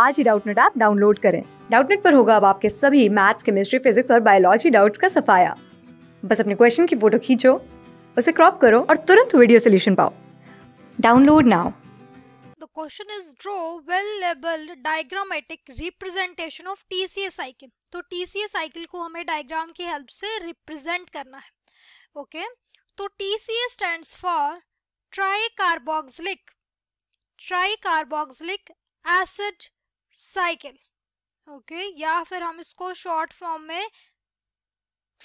आज ही Doubtnut app download करें डाउटनेट पर होगा अब आपके सभी मैथ्स केमिस्ट्री फिजिक्स और बायोलॉजी डाउट्स का सफाया बस अपने क्वेश्चन की फोटो खींचो उसे क्रॉप करो और तुरंत वीडियो सोल्यूशन पाओ download now The question is draw well-labeled diagrammatic representation of TCA cycle. तो TCA cycle को हमें diagram की help से represent करना है ओके okay? तो TCA stands for tricarboxylic tricarboxylic acid cycle okay या फिर हम इसको शॉर्ट फॉर्म में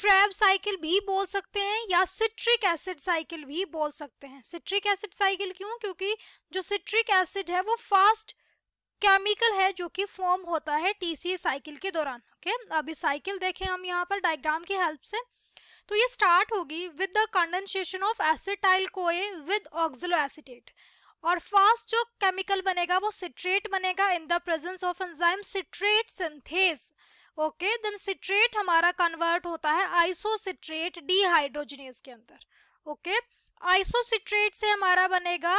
ट्रैप साइकिल भी बोल सकते हैं या सिट्रिक एसिड साइकिल भी बोल सकते हैं सिट्रिक एसिड साइकिल क्यों क्योंकि जो सिट्रिक एसिड है वो फास्ट केमिकल है जो कि फॉर्म होता है टीसीए साइकिल के दौरान ओके अभी साइकिल देखें हम यहाँ पर डायग्राम की हेल्प से तो ये स्टार्ट होगी with the condensation of acetyl CoA with oxaloacetate और फास्ट जो केमिकल बनेगा वो सिट्रेट बनेगा in the presence of enzyme citrate synthase okay then citrate हमारा कन्वर्ट होता है आइसोसिट्रेट डीहाइड्रोजनेस के अंदर ओके आइसोसिट्रेट से हमारा बनेगा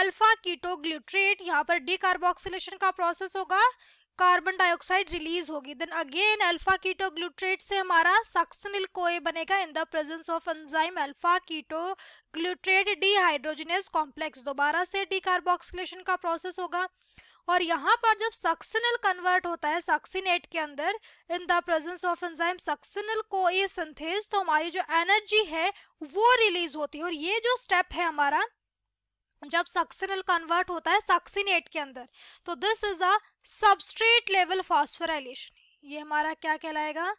अल्फा कीटोग्लूट्रेट यहाँ पर डिकार्बोक्सिलेशन का प्रोसेस होगा कार्बन डाइऑक्साइड रिलीज होगी then again alpha keto glutarate से हमारा सक्सनिल कोए बनेगा in the presence of enzyme alpha keto glutarate dehydrogenase complex दोबारा से डीकार्बोक्सिलेशन का प्रोसेस होगा और यहाँ पर जब सक्सनल कन्वर्ट होता है सक्सिनेट के अंदर in the presence of enzyme succinyl CoA synthase तो हमारी जो एनर्जी है वो रिलीज होती है और ये जो स्टेप है हमारा जब सक्सिनल कन्वर्ट होता है सक्सिनेट के अंदर तो this is a substrate level phosphorylation ये हमारा क्या कहलाएगा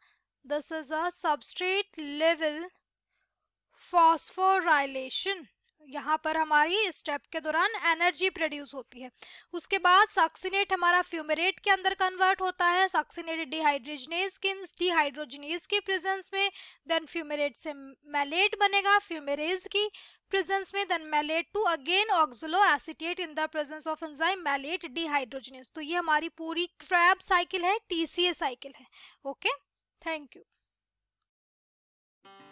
this is a substrate level phosphorylation यहाँ पर हमारी स्टेप के दौरान एनर्जी प्रोड्यूस होती है उसके बाद साक्सीनेट हमारा फ्यूमरेट के अंदर कन्वर्ट होता है साक्सीनेट डिहाइड्रोजनेस के डिहाइड्रोजनेस की प्रेजेंस में देन फ्यूमरेट से मैलेट बनेगा फ्यूमरेज की प्रेजेंस में then malate to again again acetate in the presence of enzyme malate dehydrogenase तो ये हमारी पूरी क्रैब साइकिल है टी साइकिल है ओके थैंक यू